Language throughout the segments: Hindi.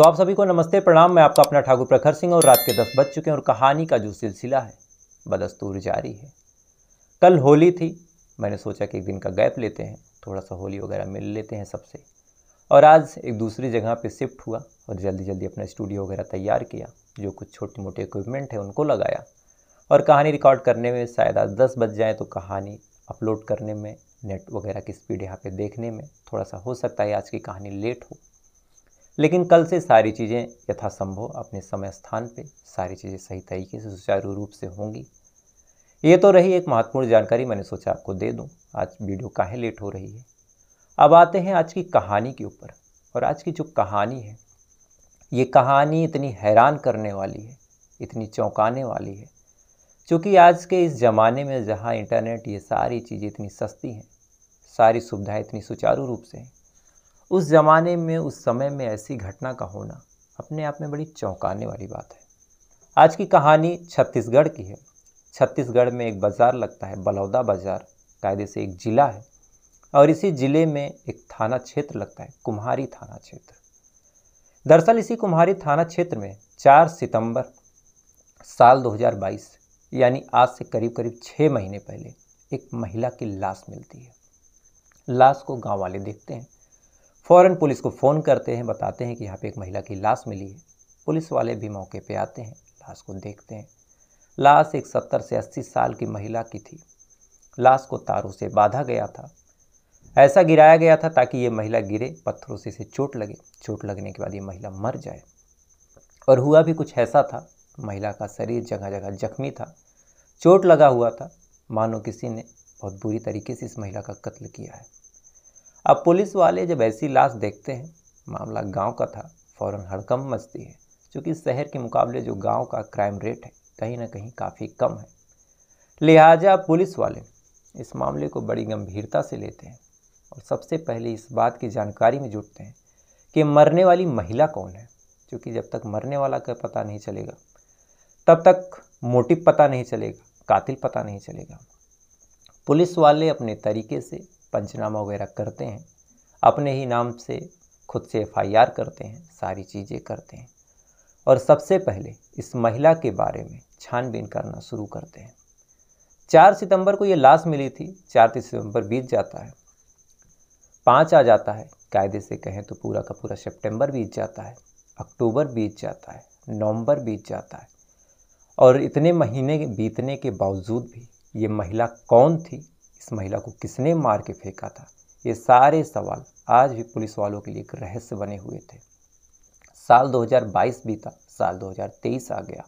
तो आप सभी को नमस्ते प्रणाम मैं आपका अपना ठाकुर प्रखर सिंह और रात के दस बज चुके हैं और कहानी का जो सिलसिला है बदस्तूर जारी है कल होली थी मैंने सोचा कि एक दिन का गैप लेते हैं थोड़ा सा होली वगैरह मिल लेते हैं सबसे और आज एक दूसरी जगह पे शिफ्ट हुआ और जल्दी जल्दी अपना स्टूडियो वगैरह तैयार किया जो कुछ छोटे मोटे इक्विपमेंट है उनको लगाया और कहानी रिकॉर्ड करने में शायद आज दस बज जाए तो कहानी अपलोड करने में नेट वगैरह की स्पीड यहाँ पे देखने में थोड़ा सा हो सकता है आज की कहानी लेट हो लेकिन कल से सारी चीज़ें यथासंभव अपने समय स्थान पे सारी चीज़ें सही तरीके से सुचारू रूप से होंगी ये तो रही एक महत्वपूर्ण जानकारी मैंने सोचा आपको दे दूँ आज वीडियो काहे लेट हो रही है अब आते हैं आज की कहानी के ऊपर और आज की जो कहानी है ये कहानी इतनी हैरान करने वाली है इतनी चौंकाने वाली है क्योंकि आज के इस ज़माने में जहाँ इंटरनेट ये सारी चीज़ें इतनी सस्ती हैं सारी सुविधाएं इतनी सुचारू रूप से हैं उस ज़माने में उस समय में ऐसी घटना का होना अपने आप में बड़ी चौंकाने वाली बात है आज की कहानी छत्तीसगढ़ की है छत्तीसगढ़ में एक बाज़ार लगता है बलौदा बाज़ार कायदे से एक ज़िला है और इसी ज़िले में एक थाना क्षेत्र लगता है कुम्हारी थाना क्षेत्र दरअसल इसी कुम्हारी थाना क्षेत्र में 4 सितंबर साल 2022 यानी आज से करीब करीब छः महीने पहले एक महिला की लाश मिलती है लाश को गांव वाले देखते हैं फ़ौरन पुलिस को फ़ोन करते हैं बताते हैं कि यहाँ पे एक महिला की लाश मिली है पुलिस वाले भी मौके पे आते हैं लाश को देखते हैं लाश एक सत्तर से अस्सी साल की महिला की थी लाश को तारों से बांधा गया था ऐसा गिराया गया था ताकि ये महिला गिरे पत्थरों से इसे चोट लगे चोट लगने के बाद ये महिला मर जाए और हुआ भी कुछ ऐसा था महिला का शरीर जगह जगह जख्मी था चोट लगा हुआ था मानो किसी ने बहुत बुरी तरीके से इस महिला का कत्ल किया है अब पुलिस वाले जब ऐसी लाश देखते हैं मामला गांव का था फौरन हड़कम मचती है क्योंकि शहर के मुकाबले जो गांव का क्राइम रेट है कहीं ना कहीं काफ़ी कम है लिहाजा पुलिस वाले इस मामले को बड़ी गंभीरता से लेते हैं और सबसे पहले इस बात की जानकारी में जुटते हैं कि मरने वाली महिला कौन है क्योंकि जब तक मरने वाला का पता नहीं चलेगा तब तक मोटिव पता नहीं चलेगा कातिल पता नहीं चलेगा पुलिस वाले अपने तरीके से पंचनामा वगैरह करते हैं अपने ही नाम से खुद से एफ करते हैं सारी चीज़ें करते हैं और सबसे पहले इस महिला के बारे में छानबीन करना शुरू करते हैं चार सितंबर को ये लाश मिली थी चार सितंबर बीत जाता है पाँच आ जाता है कायदे से कहें तो पूरा का पूरा सितंबर बीत जाता है अक्टूबर बीत जाता है नवंबर बीत जाता है और इतने महीने बीतने के बावजूद भी ये महिला कौन थी महिला को किसने मार के फेंका था ये सारे सवाल आज भी पुलिस वालों के लिए एक रहस्य बने हुए थे साल 2022 बीता साल 2023 आ गया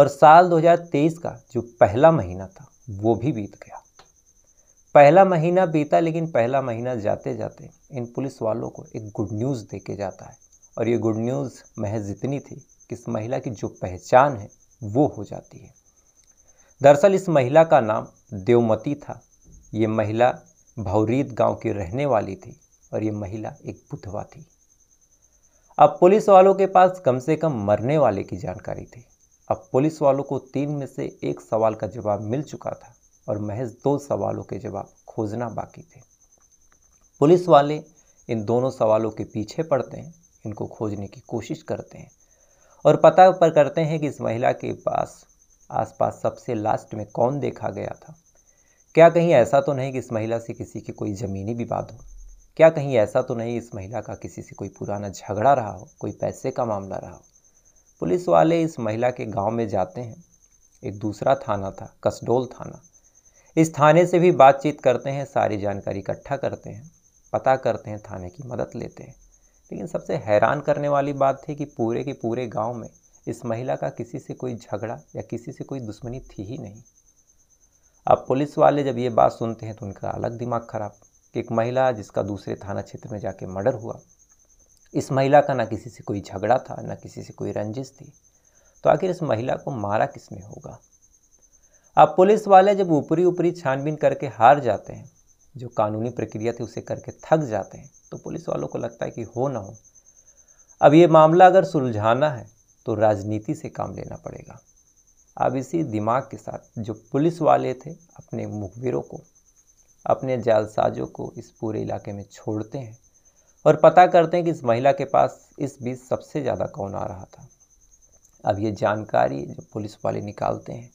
और साल 2023 का जो पहला महीना था वो भी बीत गया पहला महीना बीता लेकिन पहला महीना जाते जाते इन पुलिस वालों को एक गुड न्यूज़ दे के जाता है और ये गुड न्यूज़ महज इतनी थी कि इस महिला की जो पहचान है वो हो जाती है दरअसल इस महिला का नाम देवमती था ये महिला भौरीत गांव की रहने वाली थी और ये महिला एक बुधवा थी अब पुलिस वालों के पास कम से कम मरने वाले की जानकारी थी अब पुलिस वालों को तीन में से एक सवाल का जवाब मिल चुका था और महज दो सवालों के जवाब खोजना बाकी थे पुलिस वाले इन दोनों सवालों के पीछे पड़ते हैं इनको खोजने की कोशिश करते हैं और पता पर करते हैं कि इस महिला के पास आसपास सबसे लास्ट में कौन देखा गया था क्या कहीं ऐसा तो नहीं कि इस महिला से किसी की कोई ज़मीनी विवाद हो क्या कहीं ऐसा तो नहीं इस महिला का किसी से कोई पुराना झगड़ा रहा हो कोई पैसे का मामला रहा हो पुलिस वाले इस महिला के गांव में जाते हैं एक दूसरा थाना था कसडोल थाना इस थाने से भी बातचीत करते हैं सारी जानकारी इकट्ठा करते हैं पता करते हैं थाने की मदद लेते हैं लेकिन सबसे हैरान करने वाली बात थी कि पूरे के पूरे गांव में इस महिला का किसी से कोई झगड़ा या किसी से कोई दुश्मनी थी ही नहीं अब पुलिस वाले जब ये बात सुनते हैं तो उनका अलग दिमाग खराब कि एक महिला जिसका दूसरे थाना क्षेत्र में जाके मर्डर हुआ इस महिला का ना किसी से कोई झगड़ा था ना किसी से कोई रंजिश थी तो आखिर इस महिला को मारा किसने होगा अब पुलिस वाले जब ऊपरी ऊपरी छानबीन करके हार जाते हैं जो कानूनी प्रक्रिया थी उसे करके थक जाते हैं तो पुलिस वालों को लगता है कि हो ना हो अब ये मामला अगर सुलझाना है तो राजनीति से काम लेना पड़ेगा अब इसी दिमाग के साथ जो पुलिस वाले थे अपने मुखबिरों को अपने जालसाजों को इस पूरे इलाके में छोड़ते हैं और पता करते हैं कि इस महिला के पास इस बीच सबसे ज़्यादा कौन आ रहा था अब ये जानकारी जो पुलिस वाले निकालते हैं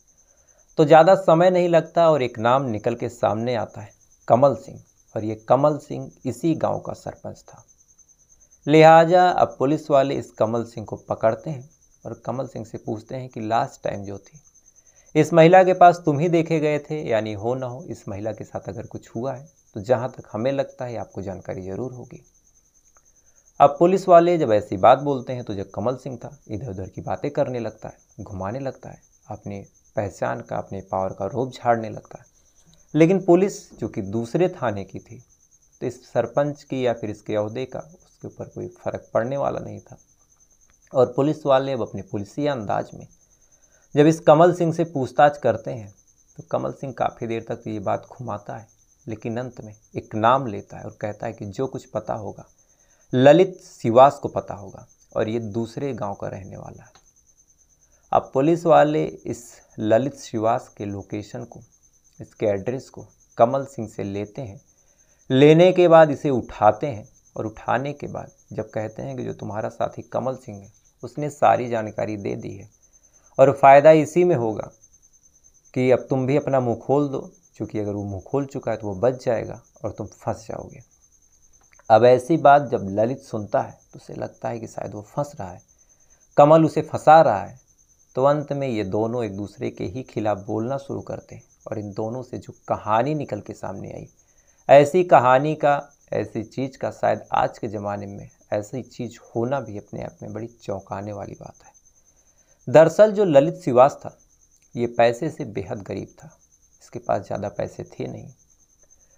तो ज़्यादा समय नहीं लगता और एक नाम निकल के सामने आता है कमल सिंह और ये कमल सिंह इसी गांव का सरपंच था लिहाजा अब पुलिस वाले इस कमल सिंह को पकड़ते हैं और कमल सिंह से पूछते हैं कि लास्ट टाइम जो थी इस महिला के पास तुम ही देखे गए थे यानी हो ना हो इस महिला के साथ अगर कुछ हुआ है तो जहाँ तक हमें लगता है आपको जानकारी जरूर होगी अब पुलिस वाले जब ऐसी बात बोलते हैं तो जब कमल सिंह था इधर उधर की बातें करने लगता है घुमाने लगता है अपनी पहचान का अपने पावर का रोप झाड़ने लगता है लेकिन पुलिस जो कि दूसरे थाने की थी तो इस सरपंच की या फिर इसके अहदे का उसके ऊपर कोई फर्क पड़ने वाला नहीं था और पुलिस वाले अब अपने पुलिसी अंदाज में जब इस कमल सिंह से पूछताछ करते हैं तो कमल सिंह काफ़ी देर तक तो ये बात घुमाता है लेकिन अंत में एक नाम लेता है और कहता है कि जो कुछ पता होगा ललित शिवास को पता होगा और ये दूसरे गांव का रहने वाला है अब पुलिस वाले इस ललित शिवास के लोकेशन को इसके एड्रेस को कमल सिंह से लेते हैं लेने के बाद इसे उठाते हैं और उठाने के बाद जब कहते हैं कि जो तुम्हारा साथी कमल सिंह है उसने सारी जानकारी दे दी है और फ़ायदा इसी में होगा कि अब तुम भी अपना मुँह खोल दो क्योंकि अगर वो मुँह खोल चुका है तो वो बच जाएगा और तुम फंस जाओगे अब ऐसी बात जब ललित सुनता है तो उसे लगता है कि शायद वो फंस रहा है कमल उसे फंसा रहा है तो अंत में ये दोनों एक दूसरे के ही खिलाफ बोलना शुरू करते हैं और इन दोनों से जो कहानी निकल के सामने आई ऐसी कहानी का ऐसी चीज़ का शायद आज के ज़माने में ऐसी चीज़ होना भी अपने आप में बड़ी चौंकाने वाली बात है दरअसल जो ललित सिवास था ये पैसे से बेहद गरीब था इसके पास ज़्यादा पैसे थे नहीं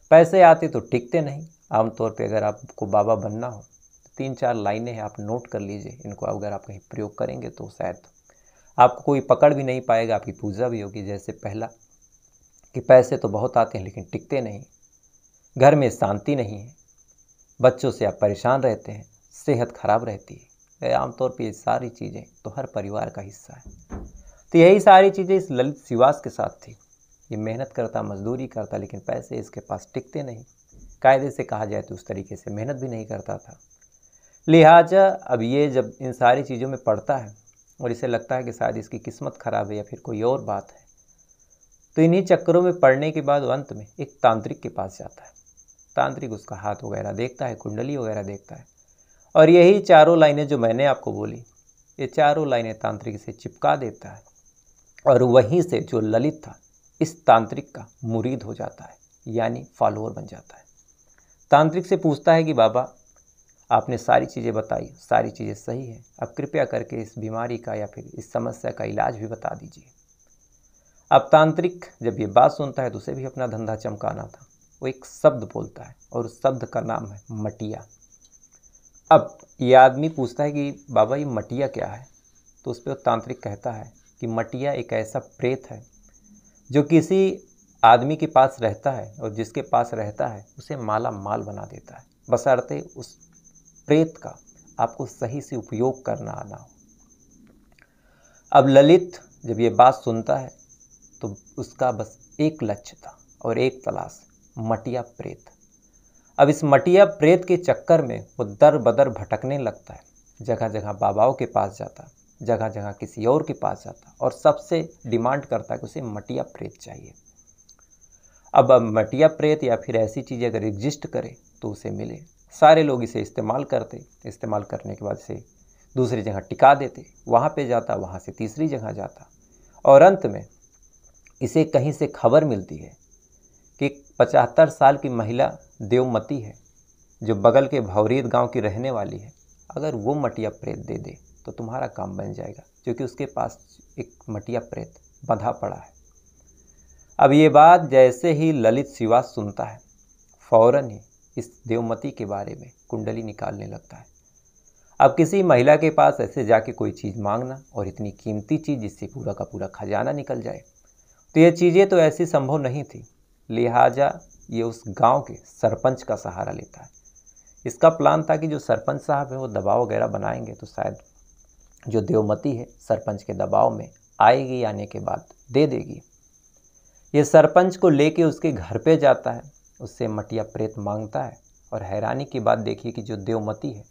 पैसे आते तो टिकते नहीं आमतौर पर अगर आपको बाबा बनना हो तो तीन चार लाइनें हैं आप नोट कर लीजिए इनको अगर आप कहीं प्रयोग करेंगे तो शायद आपको कोई पकड़ भी नहीं पाएगा आपकी पूजा भी होगी जैसे पहला कि पैसे तो बहुत आते हैं लेकिन टिकते नहीं घर में शांति नहीं है बच्चों से आप परेशान रहते हैं सेहत खराब रहती है आमतौर पर ये सारी चीज़ें तो हर परिवार का हिस्सा है तो यही सारी चीज़ें इस ललित सिवास के साथ थी ये मेहनत करता मजदूरी करता लेकिन पैसे इसके पास टिकते नहीं कायदे से कहा जाए तो उस तरीके से मेहनत भी नहीं करता था लिहाजा अब ये जब इन सारी चीज़ों में पड़ता है और इसे लगता है कि शायद इसकी किस्मत ख़राब है या फिर कोई और बात है तो इन्हीं चक्करों में पड़ने के बाद अंत में एक तांत्रिक के पास जाता है तांत्रिक उसका हाथ वगैरह देखता है कुंडली वगैरह देखता है और यही चारों लाइनें जो मैंने आपको बोली ये चारों लाइनें तांत्रिक से चिपका देता है और वहीं से जो ललित था इस तांत्रिक का मुरीद हो जाता है यानी फॉलोअर बन जाता है तांत्रिक से पूछता है कि बाबा आपने सारी चीज़ें बताई सारी चीज़ें सही है अब कृपया करके इस बीमारी का या फिर इस समस्या का इलाज भी बता दीजिए अब तांत्रिक जब ये बात सुनता है तो उसे भी अपना धंधा चमकाना था वो एक शब्द बोलता है और उस शब्द का नाम है मटिया अब ये आदमी पूछता है कि बाबा ये मटिया क्या है तो उस पर तांत्रिक कहता है कि मटिया एक ऐसा प्रेत है जो किसी आदमी के पास रहता है और जिसके पास रहता है उसे माला माल बना देता है बसरते उस प्रेत का आपको सही से उपयोग करना आना हो अब ललित जब ये बात सुनता है तो उसका बस एक लक्ष्य था और एक तलाश मटिया प्रेत अब इस मटिया प्रेत के चक्कर में वो दर बदर भटकने लगता है जगह जगह बाबाओं के पास जाता जगह जगह किसी और के पास जाता और सबसे डिमांड करता है कि उसे मटिया प्रेत चाहिए अब अब मटिया प्रेत या फिर ऐसी चीज़ अगर एग्जिस्ट करे तो उसे मिले सारे लोग इसे इस्तेमाल करते इस्तेमाल करने के बाद इसे दूसरी जगह टिका देते वहाँ पे जाता वहाँ से तीसरी जगह जाता और अंत में इसे कहीं से खबर मिलती है कि पचहत्तर साल की महिला देवमती है जो बगल के भवरीत गांव की रहने वाली है अगर वो मटिया प्रेत दे दे तो तुम्हारा काम बन जाएगा क्योंकि उसके पास एक मटिया प्रेत बंधा पड़ा है अब ये बात जैसे ही ललित शिवास सुनता है फौरन ही इस देवमती के बारे में कुंडली निकालने लगता है अब किसी महिला के पास ऐसे जाके कोई चीज़ मांगना और इतनी कीमती चीज़ जिससे पूरा का पूरा खजाना निकल जाए तो ये चीज़ें तो ऐसी संभव नहीं थी लिहाजा ये उस गांव के सरपंच का सहारा लेता है इसका प्लान था कि जो सरपंच साहब हैं वो दबाव वगैरह बनाएंगे तो शायद जो देवमती है सरपंच के दबाव में आएगी आने के बाद दे देगी ये सरपंच को लेके उसके घर पे जाता है उससे मटिया प्रेत मांगता है और हैरानी की बात देखिए कि जो देवमती है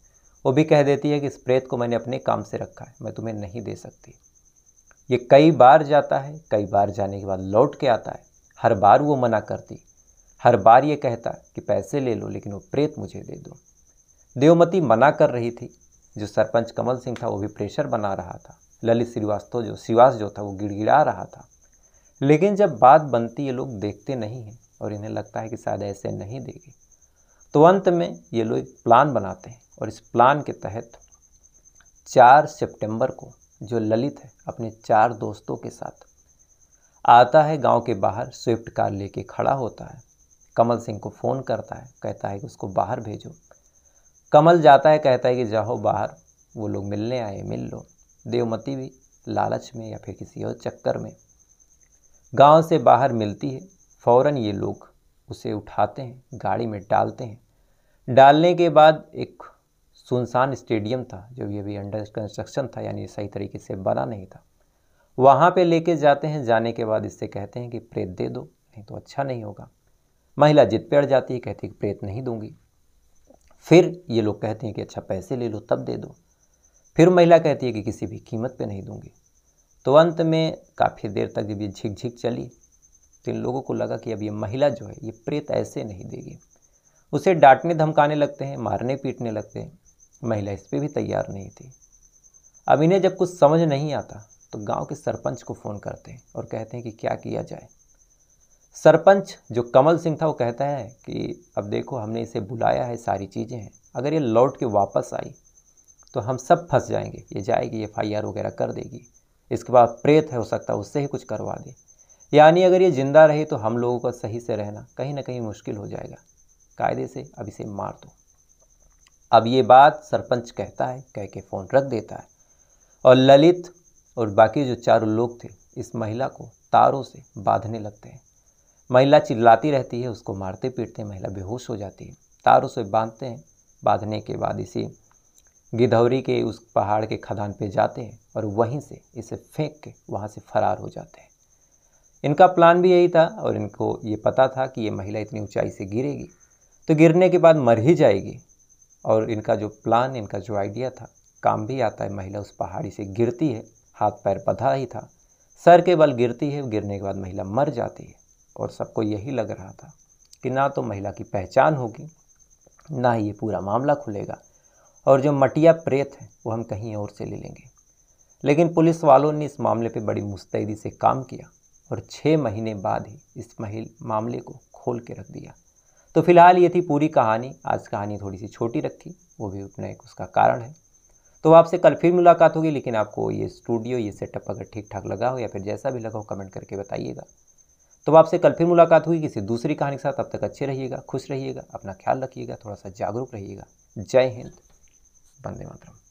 वो भी कह देती है कि इस प्रेत को मैंने अपने काम से रखा है मैं तुम्हें नहीं दे सकती ये कई बार जाता है कई बार जाने के बाद लौट के आता है हर बार वो मना करती हर बार ये कहता कि पैसे ले लो लेकिन वो प्रेत मुझे दे दो देवमती मना कर रही थी जो सरपंच कमल सिंह था वो भी प्रेशर बना रहा था ललित श्रीवास्तव जो श्रीवास जो था वो गिड़गिड़ा रहा था लेकिन जब बात बनती ये लोग देखते नहीं हैं और इन्हें लगता है कि शायद ऐसे नहीं देगी तो अंत में ये लोग एक प्लान बनाते हैं और इस प्लान के तहत चार सितंबर को जो ललित है अपने चार दोस्तों के साथ आता है गांव के बाहर स्विफ्ट कार लेके खड़ा होता है कमल सिंह को फ़ोन करता है कहता है कि उसको बाहर भेजो कमल जाता है कहता है कि जाओ बाहर वो लोग मिलने आए मिल लो देवमती भी लालच में या फिर किसी और चक्कर में गांव से बाहर मिलती है फ़ौरन ये लोग उसे उठाते हैं गाड़ी में डालते हैं डालने के बाद एक सुनसान स्टेडियम था जो भी अभी अंडर कंस्ट्रक्शन था यानी सही तरीके से बना नहीं था वहाँ पे लेके जाते हैं जाने के बाद इससे कहते हैं कि प्रेत दे दो नहीं तो अच्छा नहीं होगा महिला जिद पे अड़ जाती है कहती है कि प्रेत नहीं दूंगी फिर ये लोग कहते हैं कि अच्छा पैसे ले लो तब दे दो फिर महिला कहती है कि किसी भी कीमत पे नहीं दूंगी तो अंत में काफ़ी देर तक जब ये झिकझिक चली तो इन लोगों को लगा कि अब ये महिला जो है ये प्रेत ऐसे नहीं देगी उसे डांटने धमकाने लगते हैं मारने पीटने लगते हैं महिला इस पर भी तैयार नहीं थी अब इन्हें जब कुछ समझ नहीं आता तो गांव के सरपंच को फ़ोन करते हैं और कहते हैं कि क्या किया जाए सरपंच जो कमल सिंह था वो कहता है कि अब देखो हमने इसे बुलाया है सारी चीज़ें हैं अगर ये लौट के वापस आई तो हम सब फंस जाएंगे ये जाएगी एफ आई वगैरह कर देगी इसके बाद प्रेत है हो सकता है उससे ही कुछ करवा दे यानी अगर ये ज़िंदा रहे तो हम लोगों का सही से रहना कहीं ना कहीं मुश्किल हो जाएगा कायदे से अब इसे मार दो अब ये बात सरपंच कहता है कह के फ़ोन रख देता है और ललित और बाकी जो चारों लोग थे इस महिला को तारों से बांधने लगते हैं महिला चिल्लाती रहती है उसको मारते पीटते महिला बेहोश हो जाती है तारों से बांधते हैं बांधने के बाद इसी गिधौरी के उस पहाड़ के खदान पे जाते हैं और वहीं से इसे फेंक के वहाँ से फरार हो जाते हैं इनका प्लान भी यही था और इनको ये पता था कि ये महिला इतनी ऊंचाई से गिरेगी तो गिरने के बाद मर ही जाएगी और इनका जो प्लान इनका जो आइडिया था काम भी आता है महिला उस पहाड़ी से गिरती है हाथ पैर पधा ही था सर के बल गिरती है गिरने के बाद महिला मर जाती है और सबको यही लग रहा था कि ना तो महिला की पहचान होगी ना ही ये पूरा मामला खुलेगा और जो मटिया प्रेत है वो हम कहीं और से ले लेंगे लेकिन पुलिस वालों ने इस मामले पे बड़ी मुस्तैदी से काम किया और छः महीने बाद ही इस महिल मामले को खोल के रख दिया तो फिलहाल ये थी पूरी कहानी आज कहानी थोड़ी सी छोटी रखी वो भी उतना एक उसका कारण है तो आपसे कल फिर मुलाकात होगी लेकिन आपको ये स्टूडियो ये सेटअप अगर ठीक ठाक लगा हो या फिर जैसा भी लगा हो कमेंट करके बताइएगा तो आपसे कल फिर मुलाकात होगी किसी दूसरी कहानी के साथ अब तक अच्छे रहिएगा खुश रहिएगा अपना ख्याल रखिएगा थोड़ा सा जागरूक रहिएगा जय हिंद वंदे मातरम